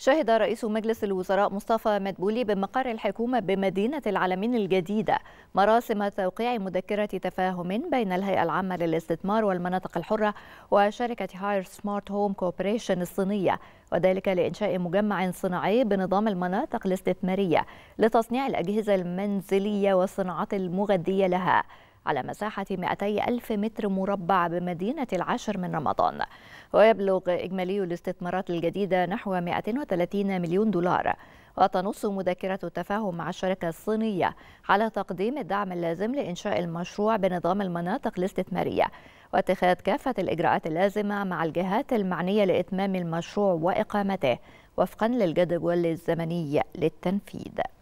شهد رئيس مجلس الوزراء مصطفى مدبولي بمقر الحكومة بمدينة العالمين الجديدة مراسم توقيع مذكرة تفاهم بين الهيئة العامة للاستثمار والمناطق الحرة وشركة هاير سمارت هوم كوبريشن الصينية وذلك لإنشاء مجمع صناعي بنظام المناطق الاستثمارية لتصنيع الأجهزة المنزلية والصناعات المغذية لها على مساحة 200 ألف متر مربع بمدينة العاشر من رمضان ويبلغ إجمالي الاستثمارات الجديدة نحو 230 مليون دولار وتنص مذكرة التفاهم مع الشركة الصينية على تقديم الدعم اللازم لإنشاء المشروع بنظام المناطق الاستثمارية واتخاذ كافة الإجراءات اللازمة مع الجهات المعنية لإتمام المشروع وإقامته وفقا للجدول الزمني للتنفيذ